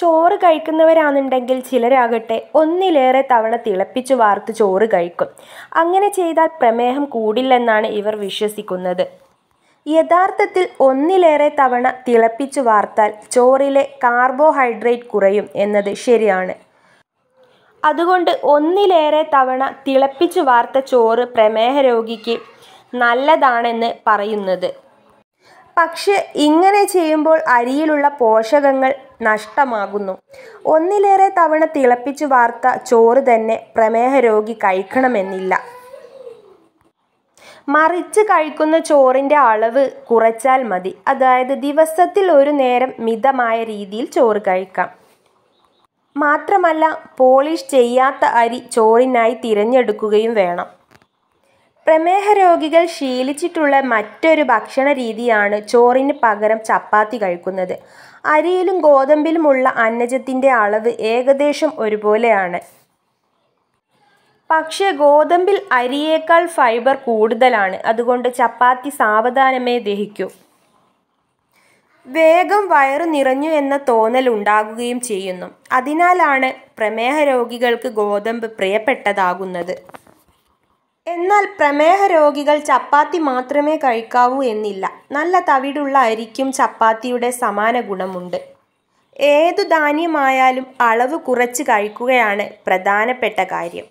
ചോറ് കഴിക്കുന്നവരാണെന്നുണ്ടെങ്കിൽ ചിലരാകട്ടെ ഒന്നിലേറെ തവണ തിളപ്പിച്ചു വാർത്ത് ചോറ് കഴിക്കും അങ്ങനെ ചെയ്താൽ പ്രമേഹം കൂടില്ലെന്നാണ് ഇവർ വിശ്വസിക്കുന്നത് യഥാർത്ഥത്തിൽ ഒന്നിലേറെ തവണ തിളപ്പിച്ചു വാർത്താൽ ചോറിലെ കാർബോഹൈഡ്രേറ്റ് കുറയും എന്നത് ശരിയാണ് അതുകൊണ്ട് ഒന്നിലേറെ തവണ തിളപ്പിച്ചു വാർത്ത ചോറ് പ്രമേഹ രോഗിക്ക് നല്ലതാണെന്ന് പറയുന്നത് പക്ഷെ ഇങ്ങനെ ചെയ്യുമ്പോൾ അരിയിലുള്ള പോഷകങ്ങൾ നഷ്ടമാകുന്നു ഒന്നിലേറെ തവണ തിളപ്പിച്ചു വാർത്ത ചോറ് തന്നെ പ്രമേഹ രോഗി കഴിക്കണമെന്നില്ല മറിച്ച് കഴിക്കുന്ന ചോറിൻ്റെ അളവ് കുറച്ചാൽ മതി അതായത് ദിവസത്തിൽ ഒരു നേരം മിതമായ രീതിയിൽ ചോറ് കഴിക്കാം മാത്രമല്ല പോളിഷ് ചെയ്യാത്ത അരി ചോറിനായി തിരഞ്ഞെടുക്കുകയും വേണം പ്രമേഹ രോഗികൾ ശീലിച്ചിട്ടുള്ള മറ്റൊരു ഭക്ഷണ രീതിയാണ് ചോറിന് പകരം ചപ്പാത്തി കഴിക്കുന്നത് അരിയിലും ഗോതമ്പിലുമുള്ള അന്നജത്തിൻ്റെ അളവ് ഏകദേശം ഒരുപോലെയാണ് പക്ഷേ ഗോതമ്പിൽ അരിയേക്കാൾ ഫൈബർ കൂടുതലാണ് അതുകൊണ്ട് ചപ്പാത്തി സാവധാനമേ ദഹിക്കൂ വേഗം വയറു നിറഞ്ഞു എന്ന തോന്നൽ ഉണ്ടാകുകയും ചെയ്യുന്നു അതിനാലാണ് പ്രമേഹ രോഗികൾക്ക് ഗോതമ്പ് പ്രിയപ്പെട്ടതാകുന്നത് എന്നാൽ പ്രമേഹ രോഗികൾ ചപ്പാത്തി മാത്രമേ കഴിക്കാവൂ എന്നില്ല നല്ല തവിടുള്ള അരിക്കും ചപ്പാത്തിയുടെ സമാന ഗുണമുണ്ട് ഏതു ധാന്യമായാലും അളവ് കുറച്ച് കഴിക്കുകയാണ് പ്രധാനപ്പെട്ട കാര്യം